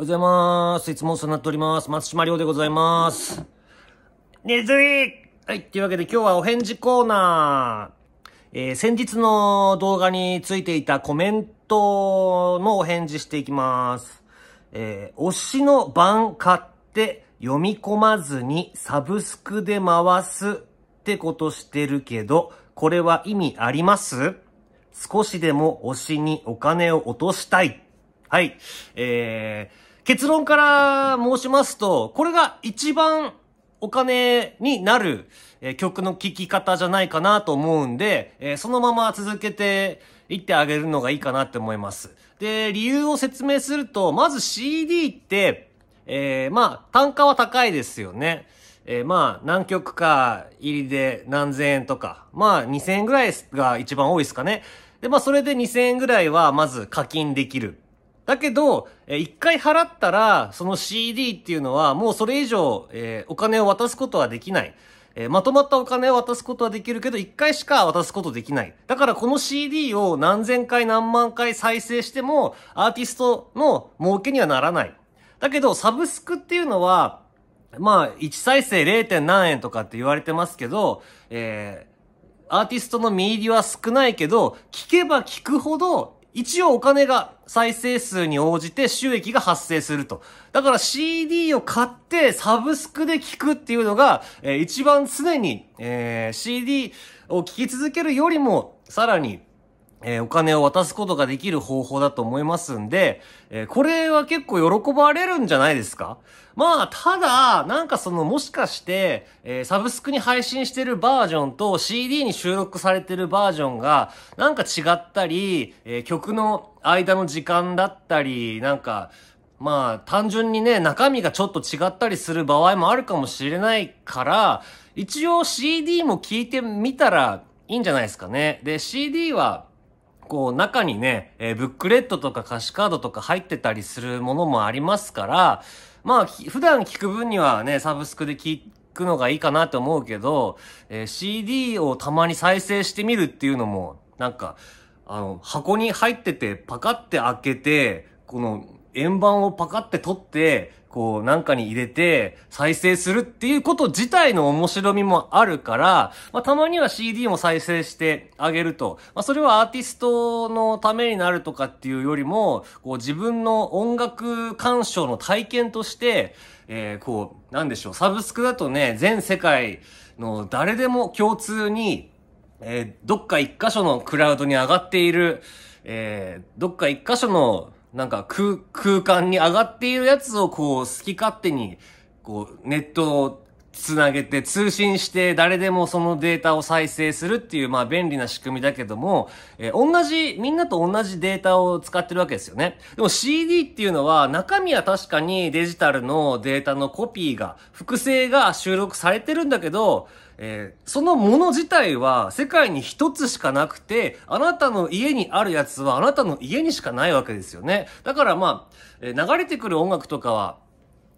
おはようございます。いつもお世話になっております。松島亮でございます。ねずいはい。というわけで今日はお返事コーナー。えー、先日の動画についていたコメントのお返事していきます。えー、推しの版買って読み込まずにサブスクで回すってことしてるけど、これは意味あります少しでも推しにお金を落としたい。はい。えー、結論から申しますと、これが一番お金になる、え曲の聴き方じゃないかなと思うんで、えそのまま続けていってあげるのがいいかなって思います。で、理由を説明すると、まず CD って、えー、まあ、単価は高いですよね。えー、まあ、何曲か入りで何千円とか、まあ、2000円ぐらいが一番多いですかね。で、まあ、それで2000円ぐらいはまず課金できる。だけど、えー、一回払ったら、その CD っていうのは、もうそれ以上、えー、お金を渡すことはできない。えー、まとまったお金を渡すことはできるけど、一回しか渡すことできない。だからこの CD を何千回何万回再生しても、アーティストの儲けにはならない。だけど、サブスクっていうのは、まあ、1再生 0. 何円とかって言われてますけど、えー、アーティストの見入りは少ないけど、聞けば聞くほど一応お金が再生数に応じて収益が発生すると。だから CD を買ってサブスクで聴くっていうのが、えー、一番常に、えー、CD を聴き続けるよりも、さらに、えー、お金を渡すことができる方法だと思いますんで、えー、これは結構喜ばれるんじゃないですかまあ、ただ、なんかその、もしかして、えー、サブスクに配信してるバージョンと CD に収録されてるバージョンが、なんか違ったり、え曲の間の時間だったり、なんか、まあ、単純にね、中身がちょっと違ったりする場合もあるかもしれないから、一応 CD も聞いてみたらいいんじゃないですかね。で、CD は、こう中にね、えー、ブックレットとか歌詞カードとか入ってたりするものもありますから、まあ、普段聞く分にはね、サブスクで聞くのがいいかなと思うけど、えー、CD をたまに再生してみるっていうのも、なんか、あの、箱に入ってて、パカって開けて、この、円盤をパカって取って、こう、なんかに入れて、再生するっていうこと自体の面白みもあるから、まあ、たまには CD も再生してあげると。まあ、それはアーティストのためになるとかっていうよりも、こう、自分の音楽鑑賞の体験として、えー、こう、なんでしょう、サブスクだとね、全世界の誰でも共通に、えー、どっか一箇所のクラウドに上がっている、えー、どっか一箇所のなんか空、空間に上がっているやつをこう、好き勝手に、こう、ネットをつなげて通信して誰でもそのデータを再生するっていう、まあ便利な仕組みだけども、えー、同じ、みんなと同じデータを使ってるわけですよね。でも CD っていうのは中身は確かにデジタルのデータのコピーが、複製が収録されてるんだけど、えー、そのもの自体は世界に一つしかなくて、あなたの家にあるやつはあなたの家にしかないわけですよね。だからまあ、えー、流れてくる音楽とかは、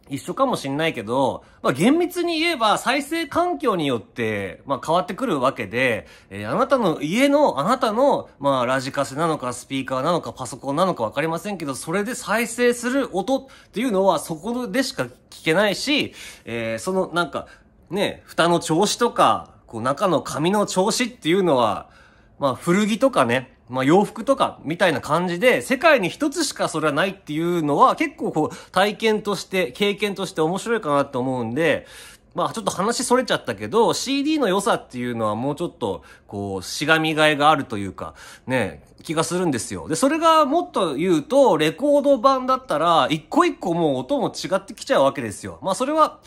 一緒かもしんないけど、まあ、厳密に言えば再生環境によって、まあ、変わってくるわけで、えー、あなたの家の、あなたの、まあ、ラジカセなのか、スピーカーなのか、パソコンなのかわかりませんけど、それで再生する音っていうのはそこでしか聞けないし、えー、そのなんか、ね、蓋の調子とか、こう中の紙の調子っていうのは、まあ古着とかね、まあ洋服とかみたいな感じで、世界に一つしかそれはないっていうのは結構こう体験として、経験として面白いかなと思うんで、まあちょっと話それちゃったけど、CD の良さっていうのはもうちょっと、こう、しがみがいがあるというか、ね、気がするんですよ。で、それがもっと言うと、レコード版だったら、一個一個もう音も違ってきちゃうわけですよ。まあそれは、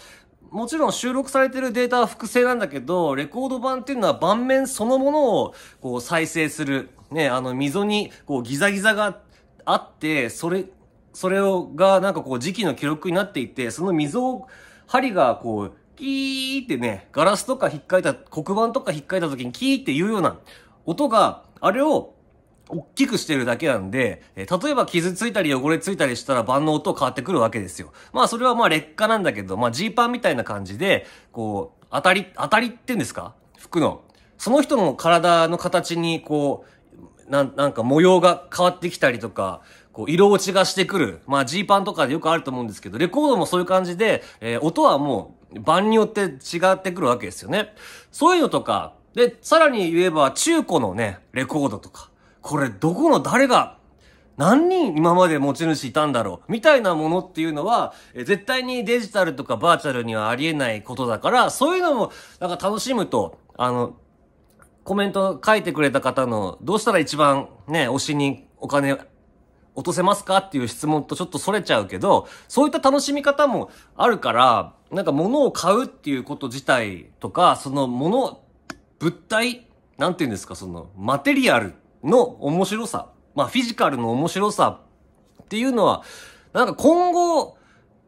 もちろん収録されてるデータは複製なんだけど、レコード版っていうのは盤面そのものをこう再生する。ね、あの溝にこうギザギザがあって、それ、それをがなんかこう時期の記録になっていて、その溝を、針がこう、キーってね、ガラスとか引っかいた、黒板とか引っかいた時にキーって言うような音が、あれを大きくしてるだけなんで、え例えば傷ついたり汚れついたりしたら万能音変わってくるわけですよ。まあそれはまあ劣化なんだけど、まあジーパンみたいな感じで、こう、当たり、当たりって言うんですか服の。その人の体の形にこう、なん、なんか模様が変わってきたりとか、こう、色落ちがしてくる。まあ、ジーパンとかでよくあると思うんですけど、レコードもそういう感じで、えー、音はもう、版によって違ってくるわけですよね。そういうのとか、で、さらに言えば、中古のね、レコードとか、これどこの誰が何人今まで持ち主いたんだろうみたいなものっていうのは、絶対にデジタルとかバーチャルにはありえないことだから、そういうのも、なんか楽しむと、あの、コメント書いてくれた方の、どうしたら一番ね、推しにお金落とせますかっていう質問とちょっと逸れちゃうけど、そういった楽しみ方もあるから、なんか物を買うっていうこと自体とか、その物、物体、なんて言うんですか、その、マテリアルの面白さ、まあフィジカルの面白さっていうのは、なんか今後、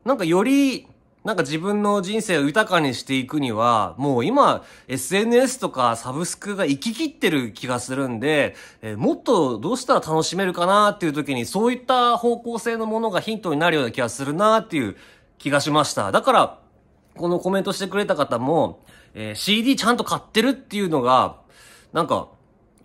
なんかより、なんか自分の人生を豊かにしていくには、もう今、SNS とかサブスクが行ききってる気がするんで、えー、もっとどうしたら楽しめるかなっていう時に、そういった方向性のものがヒントになるような気がするなっていう気がしました。だから、このコメントしてくれた方も、えー、CD ちゃんと買ってるっていうのが、なんか、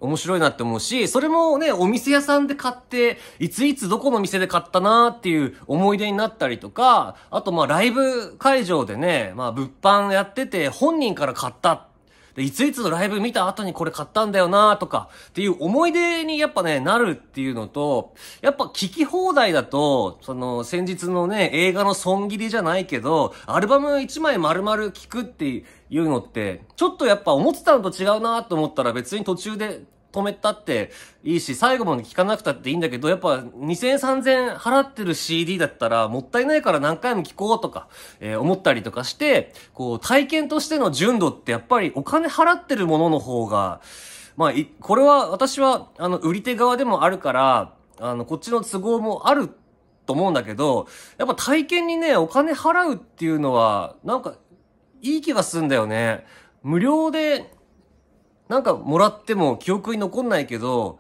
面白いなって思うし、それもね、お店屋さんで買って、いついつどこの店で買ったなーっていう思い出になったりとか、あとまあライブ会場でね、まあ物販やってて本人から買ったで、いついつのライブ見た後にこれ買ったんだよなとか、っていう思い出にやっぱね、なるっていうのと、やっぱ聞き放題だと、その、先日のね、映画の損切りじゃないけど、アルバム1枚丸々聞くっていうのって、ちょっとやっぱ思ってたのと違うなと思ったら別に途中で止めたっていいし、最後まで聞かなくたっていいんだけど、やっぱ2000円3000円払ってる CD だったら、もったいないから何回も聞こうとか、えー、思ったりとかして、こう、体験としての純度ってやっぱりお金払ってるものの方が、まあ、これは私は、あの、売り手側でもあるから、あの、こっちの都合もあると思うんだけど、やっぱ体験にね、お金払うっていうのは、なんか、いい気がすんだよね。無料でなんかもらっても記憶に残んないけど、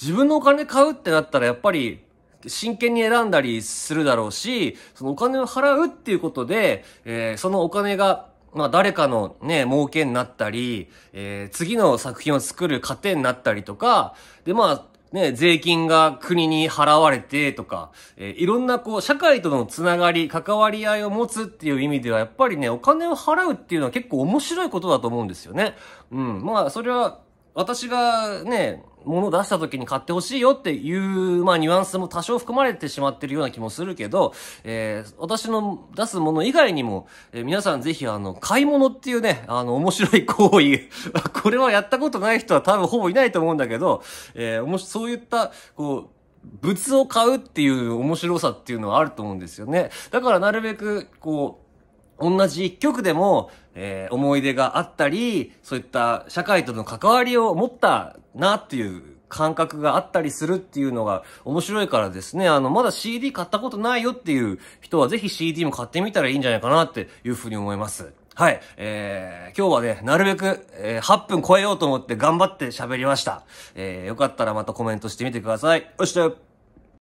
自分のお金買うってなったらやっぱり真剣に選んだりするだろうし、そのお金を払うっていうことで、えー、そのお金が、まあ誰かのね、儲けになったり、えー、次の作品を作る糧になったりとか、でまあ、ね、税金が国に払われてとか、えー、いろんなこう、社会とのつながり、関わり合いを持つっていう意味では、やっぱりね、お金を払うっていうのは結構面白いことだと思うんですよね。うん。まあ、それは、私がね、物を出した時に買ってほしいよっていう、まあ、ニュアンスも多少含まれてしまってるような気もするけど、えー、私の出すもの以外にも、えー、皆さんぜひ、あの、買い物っていうね、あの、面白い行為、これはやったことない人は多分ほぼいないと思うんだけど、えー、もしそういった、こう、物を買うっていう面白さっていうのはあると思うんですよね。だからなるべく、こう、同じ一曲でも、えー、思い出があったり、そういった社会との関わりを持ったなっていう感覚があったりするっていうのが面白いからですね、あの、まだ CD 買ったことないよっていう人はぜひ CD も買ってみたらいいんじゃないかなっていうふうに思います。はい、えー、今日はね、なるべく、えー、8分超えようと思って頑張って喋りました。えー、よかったらまたコメントしてみてください。よっしゃ